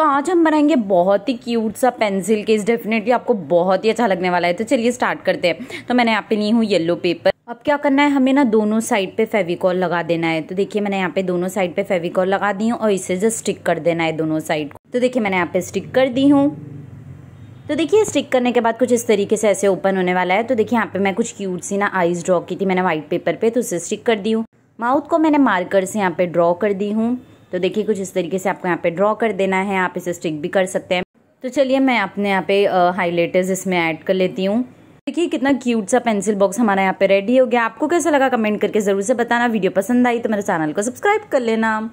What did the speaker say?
तो आज हम बनाएंगे बहुत ही क्यूट सा पेंसिल केस डेफिनेटली आपको बहुत ही अच्छा लगने वाला है तो चलिए स्टार्ट करते हैं तो मैंने यहाँ पे ली हूँ येलो पेपर अब क्या करना है हमें ना दोनों साइड पे फेविकॉल लगा देना है तो देखिए मैंने यहाँ पे दोनों साइड पे फेविकॉल लगा दी हूँ और इसे जस्ट स्टिक कर देना है दोनों साइड को तो देखिए मैंने यहाँ पे स्टिक कर दी हूँ तो देखिए स्टिक करने के बाद कुछ इस तरीके से ऐसे ओपन होने वाला है तो देखिए यहाँ पे मैं कुछ क्यूट सी ना आईज ड्रॉ की थी मैंने व्हाइट पेपर पे तो उसे स्टिक कर दी हूँ माउथ को मैंने मार्कर से यहाँ पे ड्रॉ कर दी हूँ तो देखिए कुछ इस तरीके से आपको यहाँ पे ड्रॉ कर देना है आप इसे स्टिक भी कर सकते हैं तो चलिए मैं अपने यहाँ पे हाईलाइटर्स इसमें ऐड कर लेती हूँ देखिए कितना क्यूट सा पेंसिल बॉक्स हमारा यहाँ पे रेडी हो गया आपको कैसा लगा कमेंट करके ज़रूर से बताना वीडियो पसंद आई तो मेरे चैनल को सब्सक्राइब कर लेना